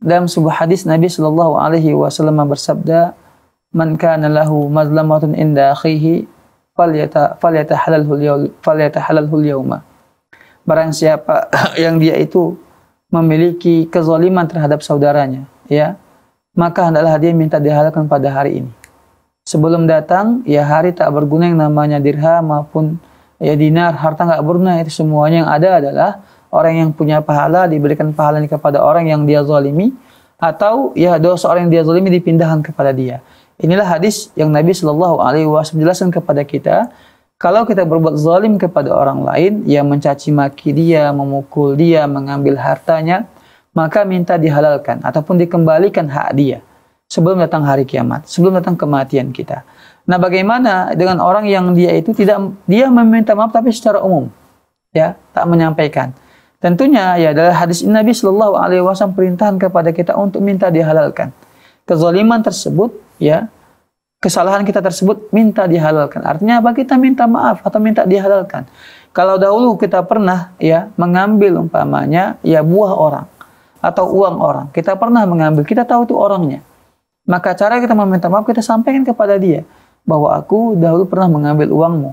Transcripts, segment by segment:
Dalam sebuah hadis Nabi Shallallahu Alaihi Wasallam bersabda, "Man kana lahu mazlamatun inda akhihi, falyatahalalhul yauma." Barang siapa yang dia itu memiliki kezaliman terhadap saudaranya, ya, maka hendaklah dia minta dihalalkan pada hari ini. Sebelum datang, ya hari tak berguna yang namanya dirham maupun ya dinar, harta nggak berguna itu semuanya yang ada adalah orang yang punya pahala diberikan pahala ini kepada orang yang dia zalimi atau ya dosa orang yang dia zalimi dipindahkan kepada dia. Inilah hadis yang Nabi Shallallahu alaihi wasallam jelaskan kepada kita kalau kita berbuat zalim kepada orang lain yang mencaci maki dia, memukul dia, mengambil hartanya, maka minta dihalalkan ataupun dikembalikan hak dia sebelum datang hari kiamat, sebelum datang kematian kita. Nah, bagaimana dengan orang yang dia itu tidak dia meminta maaf tapi secara umum ya, tak menyampaikan. Tentunya ya adalah hadis Nabi Shallallahu Alaihi Wasallam perintahan kepada kita untuk minta dihalalkan. Kezaliman tersebut, ya kesalahan kita tersebut minta dihalalkan. Artinya apa? Kita minta maaf atau minta dihalalkan. Kalau dahulu kita pernah ya mengambil umpamanya ya buah orang atau uang orang, kita pernah mengambil, kita tahu itu orangnya. Maka cara kita meminta maaf kita sampaikan kepada dia bahwa aku dahulu pernah mengambil uangmu.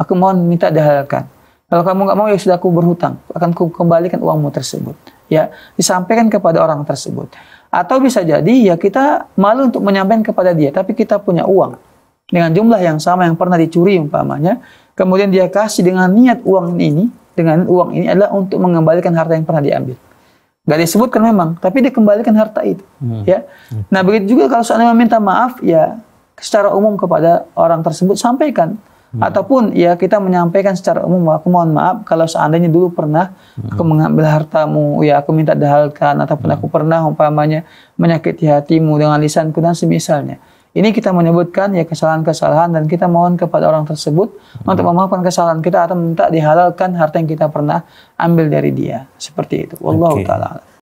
Aku mohon minta dihalalkan kalau kamu nggak mau ya sudah aku berhutang, akan ku kembalikan uangmu tersebut. Ya, disampaikan kepada orang tersebut. Atau bisa jadi ya kita malu untuk menyampaikan kepada dia, tapi kita punya uang dengan jumlah yang sama yang pernah dicuri umpamanya. Kemudian dia kasih dengan niat uang ini, dengan uang ini adalah untuk mengembalikan harta yang pernah diambil. Gak disebutkan memang, tapi dikembalikan harta itu. Hmm. Ya, nah begitu juga kalau seandainya meminta maaf, ya secara umum kepada orang tersebut sampaikan hmm. ataupun ya kita menyampaikan secara umum aku mohon maaf kalau seandainya dulu pernah hmm. aku mengambil hartamu ya aku minta dahalkan ataupun hmm. aku pernah umpamanya menyakiti hatimu dengan lisanku dan semisalnya ini kita menyebutkan ya kesalahan-kesalahan dan kita mohon kepada orang tersebut hmm. untuk memaafkan kesalahan kita atau minta dihalalkan harta yang kita pernah ambil dari dia seperti itu. Wallahu okay. taala.